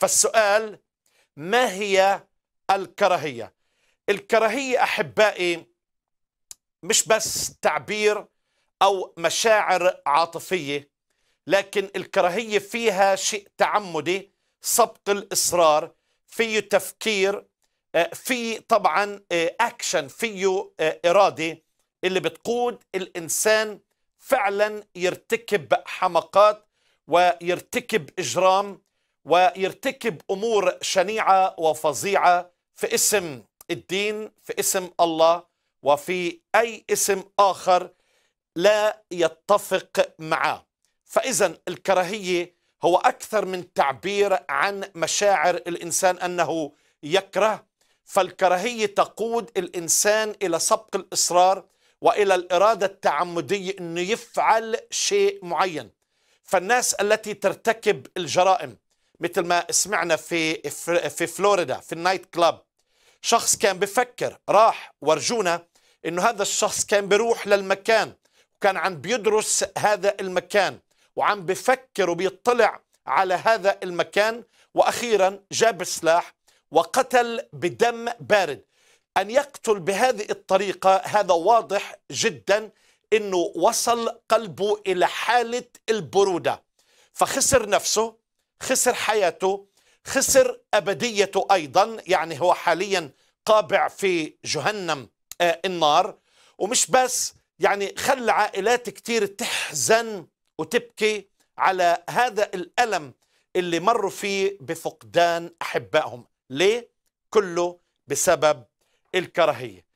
فالسؤال ما هي الكراهية الكراهية أحبائي مش بس تعبير أو مشاعر عاطفية لكن الكراهية فيها شيء تعمدي سبق الإصرار فيه تفكير آه، في طبعا أكشن آه، فيه آه، إرادة اللي بتقود الإنسان فعلا يرتكب حمقات ويرتكب إجرام ويرتكب امور شنيعه وفظيعه في اسم الدين في اسم الله وفي اي اسم اخر لا يتفق معه فاذا الكراهيه هو اكثر من تعبير عن مشاعر الانسان انه يكره فالكراهيه تقود الانسان الى سبق الاصرار والى الاراده التعمديه انه يفعل شيء معين فالناس التي ترتكب الجرائم مثل ما سمعنا في في فلوريدا في النايت كلاب شخص كان بفكر راح ورجونا انه هذا الشخص كان بيروح للمكان وكان عم بيدرس هذا المكان وعم بفكر وبيطلع على هذا المكان واخيرا جاب السلاح وقتل بدم بارد ان يقتل بهذه الطريقه هذا واضح جدا انه وصل قلبه الى حاله البروده فخسر نفسه خسر حياته خسر أبديته أيضا يعني هو حاليا قابع في جهنم آه، النار ومش بس يعني خلى عائلات كتير تحزن وتبكي على هذا الألم اللي مروا فيه بفقدان أحبائهم ليه؟ كله بسبب الكراهية